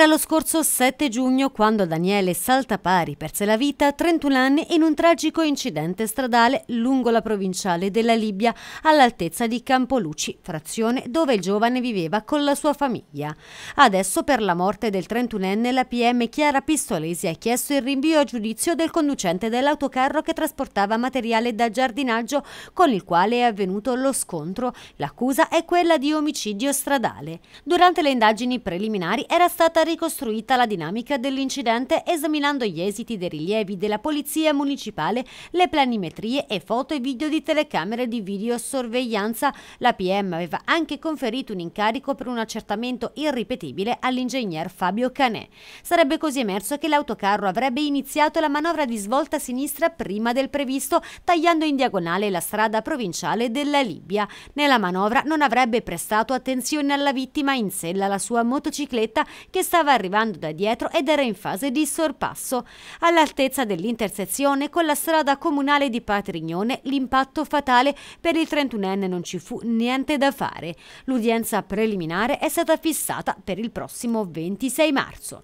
Era lo scorso 7 giugno quando Daniele Saltapari perse la vita, a 31 anni, in un tragico incidente stradale lungo la provinciale della Libia, all'altezza di Campoluci, frazione dove il giovane viveva con la sua famiglia. Adesso per la morte del 31enne la PM Chiara Pistolesi ha chiesto il rinvio a giudizio del conducente dell'autocarro che trasportava materiale da giardinaggio con il quale è avvenuto lo scontro. L'accusa è quella di omicidio stradale. Durante le indagini preliminari era stata ricostruita la dinamica dell'incidente esaminando gli esiti dei rilievi della Polizia Municipale, le planimetrie e foto e video di telecamere di videosorveglianza. La PM aveva anche conferito un incarico per un accertamento irripetibile all'ingegner Fabio Canè. Sarebbe così emerso che l'autocarro avrebbe iniziato la manovra di svolta sinistra prima del previsto, tagliando in diagonale la strada provinciale della Libia. Nella manovra non avrebbe prestato attenzione alla vittima, in sella la sua motocicletta che stava arrivando da dietro ed era in fase di sorpasso. All'altezza dell'intersezione con la strada comunale di Patrignone, l'impatto fatale per il 31enne non ci fu niente da fare. L'udienza preliminare è stata fissata per il prossimo 26 marzo.